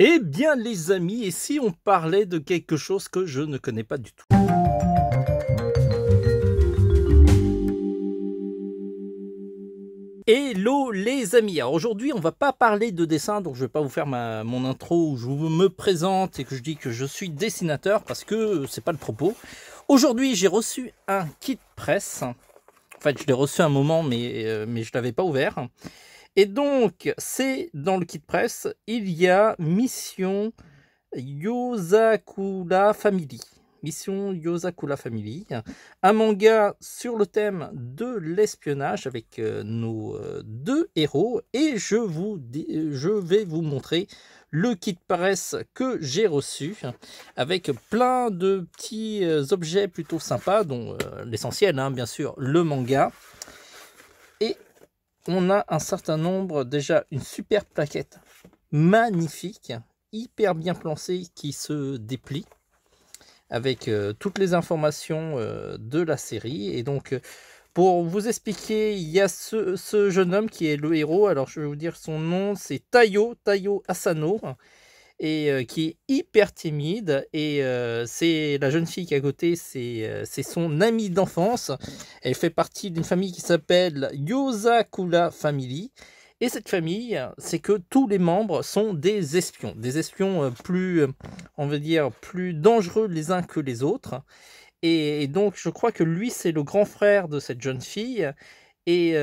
Eh bien les amis, et si on parlait de quelque chose que je ne connais pas du tout Hello les amis, alors aujourd'hui on va pas parler de dessin donc je vais pas vous faire mon intro où je vous me présente et que je dis que je suis dessinateur parce que c'est pas le propos. Aujourd'hui j'ai reçu un kit presse, en fait je l'ai reçu un moment mais, euh, mais je l'avais pas ouvert. Et donc, c'est dans le kit presse, il y a Mission Yozakula Family. Mission Yozakula Family, un manga sur le thème de l'espionnage avec euh, nos euh, deux héros. Et je, vous, je vais vous montrer le kit presse que j'ai reçu avec plein de petits euh, objets plutôt sympas, dont l'essentiel, hein, bien sûr, le manga on a un certain nombre, déjà une super plaquette magnifique, hyper bien plancée qui se déplie avec euh, toutes les informations euh, de la série. Et donc, euh, pour vous expliquer, il y a ce, ce, jeune homme qui est le héros. Alors, je vais vous dire son nom, c'est Tayo, Tayo Asano et qui est hyper timide. Et c'est la jeune fille qui est à côté, c'est c'est son amie d'enfance. Elle fait partie d'une famille qui s'appelle Yosakula Family. Et cette famille, c'est que tous les membres sont des espions, des espions plus, on va dire, plus dangereux les uns que les autres. et donc, je crois que lui, c'est le grand frère de cette jeune fille. Et,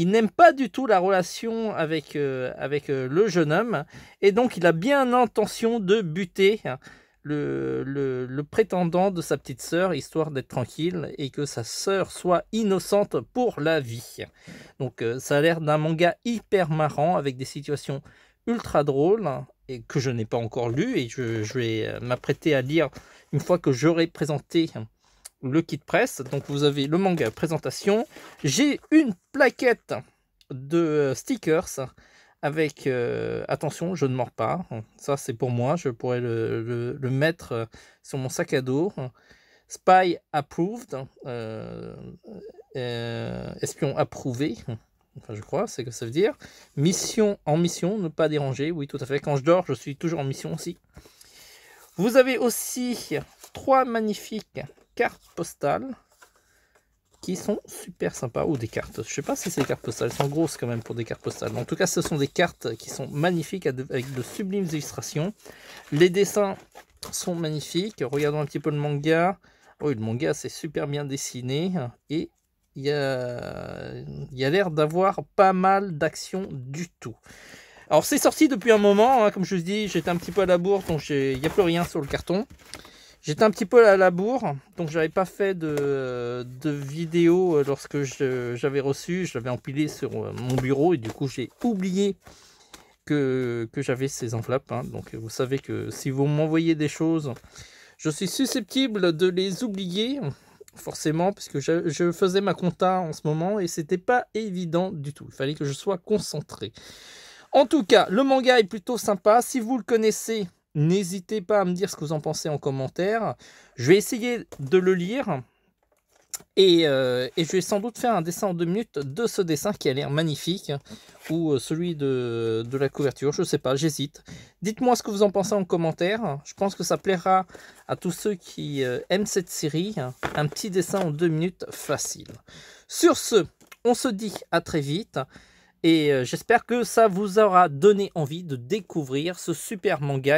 il n'aime pas du tout la relation avec, euh, avec euh, le jeune homme, et donc il a bien l'intention de buter hein, le, prétendant de sa petite sœur, histoire d'être tranquille et que sa sœur soit innocente pour la vie. Donc euh, ça a l'air d'un manga hyper marrant, avec des situations ultra drôles, et que je n'ai pas encore lu, et je, je vais m'apprêter à lire une fois que j'aurai présenté hein, le kit presse. Donc vous avez le manga présentation. J'ai une plaquette de euh, stickers avec... Euh, attention, je ne mords pas. Ça c'est pour moi. Je pourrais le, mettre euh, sur mon sac à dos. Spy approved. espion approuvé. Enfin, je crois, c'est que ça veut dire. Mission en mission, ne pas déranger. Oui, tout à fait. Quand je dors, je suis toujours en mission aussi. Vous avez aussi trois magnifiques cartes postales qui sont super sympas. Ou des cartes, je sais pas si ces cartes postales, sont grosses quand même pour des cartes postales. En tout cas, ce sont des cartes qui sont magnifiques avec de sublimes illustrations. Les dessins sont magnifiques. Regardons un petit peu le manga. Oui, le manga, c'est super bien dessiné. Et il y a, l'air d'avoir pas mal d'actions du tout. Alors c'est sorti depuis un moment, hein. comme je vous dis, j'étais un petit peu à la bourre, donc il n'y a plus rien sur le carton. J'étais un petit peu à la bourre, donc j'avais pas fait de, de vidéo euh, lorsque j'avais reçu. Je l'avais empilé sur euh, mon bureau et du coup j'ai oublié que, j'avais ces enveloppes. Hein. Donc vous savez que si vous m'envoyez des choses, je suis susceptible de les oublier, forcément, puisque je, je faisais ma compta en ce moment et c'était pas évident du tout. Il fallait que je sois concentré. En tout cas, le manga est plutôt sympa. Si vous le connaissez, N'hésitez pas à me dire ce que vous en pensez en commentaire. Je vais essayer de le lire. Et, euh, je vais sans doute faire un dessin en deux minutes de ce dessin qui a l'air magnifique, ou euh, celui de, la couverture, je ne sais pas, j'hésite. Dites-moi ce que vous en pensez en commentaire, je pense que ça plaira à tous ceux qui euh, aiment cette série, un petit dessin en deux minutes facile. Sur ce, on se dit à très vite, et j'espère que ça vous aura donné envie de découvrir ce super manga.